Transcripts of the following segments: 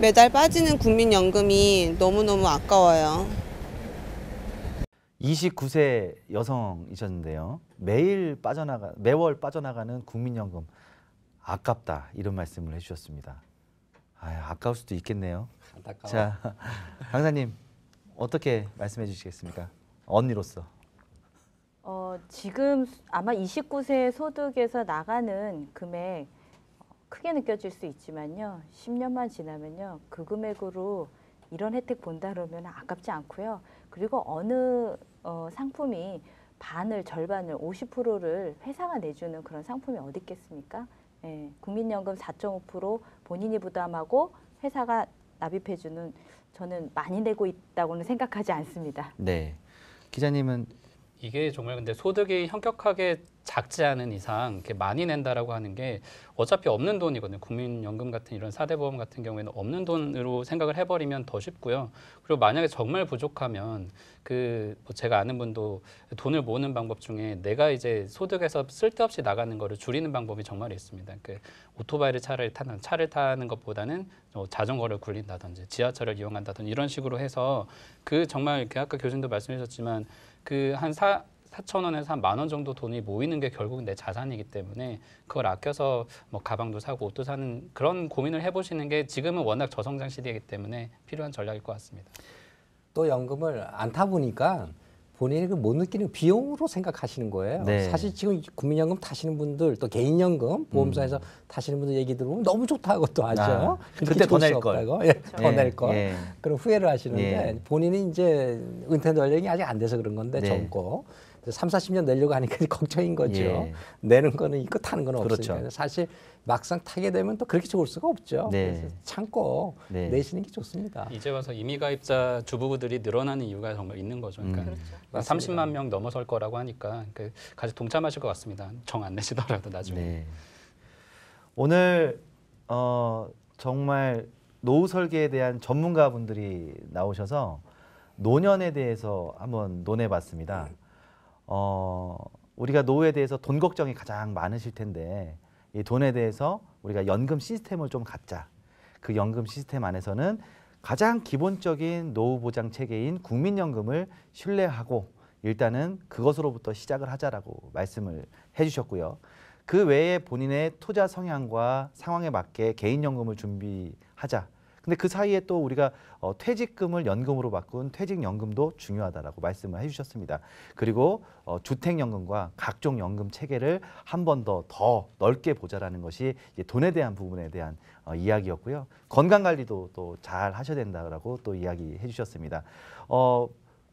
매달 빠지는 국민연금이 너무너무 아까워요. 29세 여성이셨는데요. 매일 빠져나가 매월 빠져나가는 국민연금 아깝다 이런 말씀을 해주셨습니다. 아, 아까울 수도 있겠네요. 안타까워. 자, 강사님 어떻게 말씀해 주시겠습니까? 언니로서. 어, 지금 아마 29세 소득에서 나가는 금액 크게 느껴질 수 있지만요. 10년만 지나면요. 그 금액으로 이런 혜택 본다 그러면 아깝지 않고요. 그리고 어느 어, 상품이 반을 절반을 50%를 회사가 내주는 그런 상품이 어디 있겠습니까? 예, 국민연금 4.5% 본인이 부담하고 회사가 납입해주는 저는 많이 내고 있다고는 생각하지 않습니다. 네, 기자님은 이게 정말 근데 소득이 현격하게 작지 않은 이상 이렇게 많이 낸다라고 하는 게 어차피 없는 돈이거든요. 국민연금 같은 이런 사대보험 같은 경우에는 없는 돈으로 생각을 해버리면 더 쉽고요. 그리고 만약에 정말 부족하면 그 뭐 제가 아는 분도 돈을 모으는 방법 중에 내가 이제 소득에서 쓸데없이 나가는 거를 줄이는 방법이 정말 있습니다. 그 오토바이를 차를 타는 차를 타는 것보다는 뭐 자전거를 굴린다든지 지하철을 이용한다든지 이런 식으로 해서 그 정말 아까 교수님도 말씀하셨지만 그 한 사 사천 원에서 한 만 원 정도 돈이 모이는 게 결국 내 자산이기 때문에 그걸 아껴서 뭐 가방도 사고 옷도 사는 그런 고민을 해보시는 게 지금은 워낙 저성장 시대이기 때문에 필요한 전략일 것 같습니다. 또 연금을 안 타보니까 본인이 못 느끼는 비용으로 생각하시는 거예요. 네. 사실 지금 국민연금 타시는 분들 또 개인연금 보험사에서 음. 타시는 분들 얘기 들어보면 너무 좋다고 또 아, 하죠. 아, 그때 더 낼 걸. 예, 더낼 네. 걸. 예. 그럼 후회를 하시는데 예. 본인이 이제 은퇴 연령이 아직 안 돼서 그런 건데 네. 젊고 삼 사십 년 내려고 하니까 걱정인 거죠. 예. 내는 거는 있고 타는 거는 그렇죠. 없으니까 사실 막상 타게 되면 또 그렇게 좋을 수가 없죠. 네. 그래서 참고 네. 내시는 게 좋습니다. 이제 와서 이미가입자 주부들이 늘어나는 이유가 정말 있는 거죠. 그러니까 음. 그렇죠. 30만 명 넘어설 거라고 하니까 그 같이 동참하실 것 같습니다. 정 안 내시더라도 나중에. 네. 오늘 어, 정말 노후 설계에 대한 전문가분들이 나오셔서 노년에 대해서 한번 논해봤습니다. 어, 우리가 노후에 대해서 돈 걱정이 가장 많으실 텐데 이 돈에 대해서 우리가 연금 시스템을 좀 갖자. 그 연금 시스템 안에서는 가장 기본적인 노후 보장 체계인 국민연금을 신뢰하고 일단은 그것으로부터 시작을 하자라고 말씀을 해주셨고요. 그 외에 본인의 투자 성향과 상황에 맞게 개인연금을 준비하자. 근데 그 사이에 또 우리가 어, 퇴직금을 연금으로 바꾼 퇴직연금도 중요하다라고 말씀을 해주셨습니다. 그리고 어, 주택연금과 각종 연금 체계를 한번 더더 더 넓게 보자라는 것이 돈에 대한 부분에 대한 어, 이야기였고요. 건강 관리도 또 잘 하셔야 된다라고 또 이야기해 주셨습니다. 어,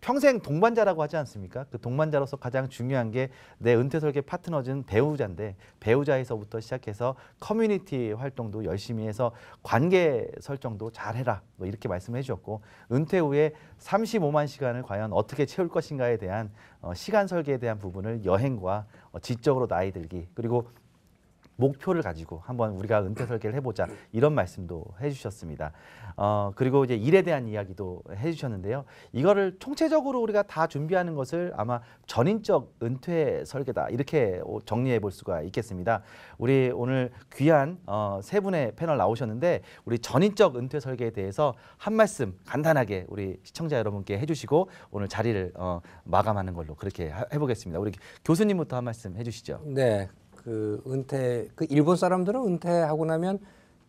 평생 동반자라고 하지 않습니까? 그 동반자로서 가장 중요한 게 내 은퇴 설계 파트너즌 배우자인데 배우자에서부터 시작해서 커뮤니티 활동도 열심히 해서 관계 설정도 잘해라 뭐 이렇게 말씀해 주셨고 은퇴 후에 35만 시간을 과연 어떻게 채울 것인가에 대한 어, 시간 설계에 대한 부분을 여행과 어, 지적으로 나이 들기 그리고 목표를 가지고 한번 우리가 은퇴 설계를 해보자 이런 말씀도 해주셨습니다. 어, 그리고 이제 일에 대한 이야기도 해주셨는데요. 이거를 총체적으로 우리가 다 준비하는 것을 아마 전인적 은퇴 설계다 이렇게 정리해 볼 수가 있겠습니다. 우리 오늘 귀한 어, 세 분의 패널 나오셨는데 우리 전인적 은퇴 설계에 대해서 한 말씀 간단하게 우리 시청자 여러분께 해주시고 오늘 자리를 어, 마감하는 걸로 그렇게 해보겠습니다. 우리 교수님부터 한 말씀 해주시죠. 네. 그 은퇴 그 일본 사람들은 은퇴하고 나면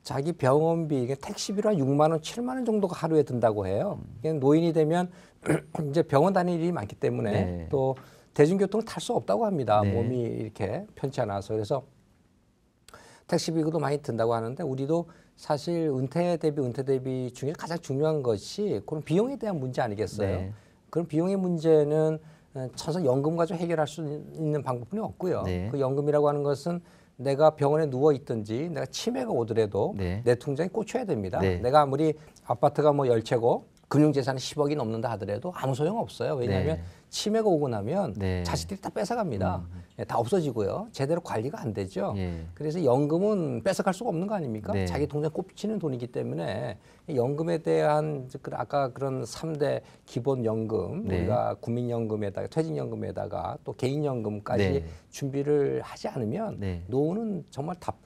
자기 병원비 이게 택시비로 한 6만 원, 7만 원 정도가 하루에 든다고 해요. 음. 노인이 되면 이제 병원 다닐 일이 많기 때문에 네. 또 대중교통을 탈 수 없다고 합니다. 네. 몸이 이렇게 편치 않아서 그래서 택시비도 많이 든다고 하는데 우리도 사실 은퇴 대비 은퇴 대비 중에 가장 중요한 것이 그런 비용에 대한 문제 아니겠어요? 네. 그런 비용의 문제는 어, 천서 연금 가지고 해결할 수 있는 방법뿐이 없고요. 네. 그 연금이라고 하는 것은 내가 병원에 누워 있든지 내가 치매가 오더라도 네. 내 통장에 꽂혀야 됩니다. 네. 내가 아무리 아파트가 뭐 열채고 금융재산이 10억이 넘는다 하더라도 아무 소용 없어요. 왜냐하면 네. 치매가 오고 나면 네. 자식들이 다 뺏어갑니다. 음. 음. 예, 다 없어지고요. 제대로 관리가 안 되죠. 예. 그래서 연금은 뺏어갈 수가 없는 거 아닙니까? 네. 자기 동생 꼽히는 돈이기 때문에 연금에 대한 그 아까 그런 삼대 기본 연금 네. 우리가 국민연금에다가 퇴직연금에다가 또 개인연금까지 네. 준비를 하지 않으면 네. 노후는 정말 답,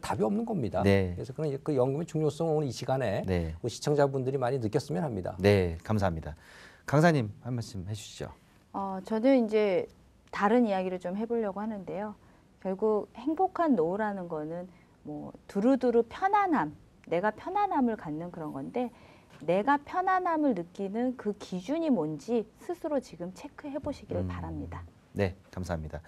답이 없는 겁니다. 네. 그래서 그런 그 연금의 중요성을 오늘 이 시간에 네. 시청자분들이 많이 느꼈으면 합니다. 네, 감사합니다. 강사님 한 말씀 해주시죠. 어, 저는 이제 다른 이야기를 좀 해보려고 하는데요. 결국 행복한 노후라는 거는 뭐 두루두루 편안함, 내가 편안함을 갖는 그런 건데 내가 편안함을 느끼는 그 기준이 뭔지 스스로 지금 체크해 보시기를 음. 바랍니다. 네, 감사합니다.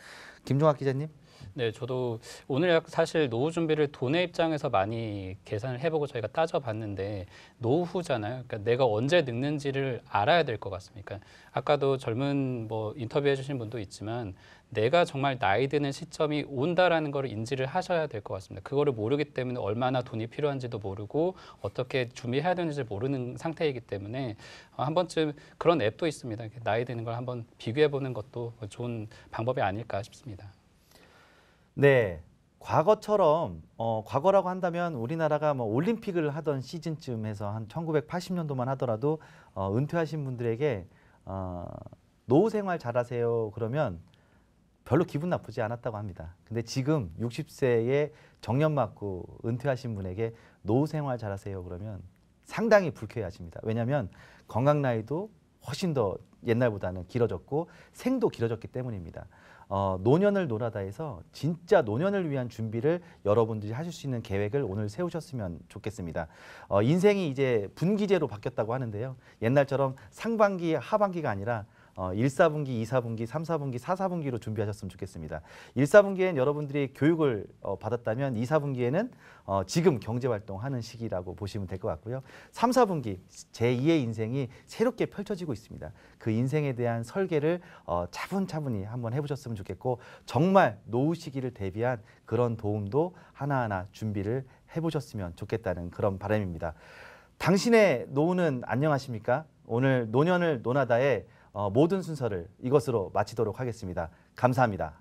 김종학 기자님. 네, 저도 오늘 사실 노후 준비를 돈의 입장에서 많이 계산을 해보고 저희가 따져봤는데 노후잖아요. 그러니까 내가 언제 늙는지를 알아야 될 것 같습니다. 까 아까도 젊은 뭐 인터뷰해주신 분도 있지만 내가 정말 나이 드는 시점이 온다라는 걸 인지를 하셔야 될 것 같습니다. 그거를 모르기 때문에 얼마나 돈이 필요한지도 모르고 어떻게 준비해야 되는지 모르는 상태이기 때문에 한 번쯤 그런 앱도 있습니다. 나이 드는 걸 한번 비교해 보는 것도 좋은 방법이 아닐까 싶습니다. 네. 과거처럼 어, 과거라고 한다면 우리나라가 뭐 올림픽을 하던 시즌쯤에서 한 1980년도만 하더라도 어, 은퇴하신 분들에게 어, 노후 생활 잘하세요 그러면 별로 기분 나쁘지 않았다고 합니다. 근데 지금 60세에 정년 맞고 은퇴하신 분에게 노후 생활 잘하세요 그러면 상당히 불쾌해하십니다. 왜냐하면 건강 나이도 훨씬 더 옛날보다는 길어졌고 생도 길어졌기 때문입니다. 어, 노년을 노라다에서 진짜 노년을 위한 준비를 여러분들이 하실 수 있는 계획을 오늘 세우셨으면 좋겠습니다. 어, 인생이 이제 분기제로 바뀌었다고 하는데요. 옛날처럼 상반기, 하반기가 아니라 1, 어, 4분기, 2, 4분기, 3, 4분기, 4, 4분기로 준비하셨으면 좋겠습니다. 1, 4분기엔 여러분들이 교육을 어, 받았다면 2, 4분기에는 어, 지금 경제활동하는 시기라고 보시면 될 것 같고요. 3, 4분기 제2의 인생이 새롭게 펼쳐지고 있습니다. 그 인생에 대한 설계를 차분차분히 한번 해보셨으면 좋겠고 정말 노후 시기를 대비한 그런 도움도 하나하나 준비를 해보셨으면 좋겠다는 그런 바람입니다. 당신의 노후는 안녕하십니까? 오늘 노년을 논하다에 어, 모든 순서를 이것으로 마치도록 하겠습니다. 감사합니다.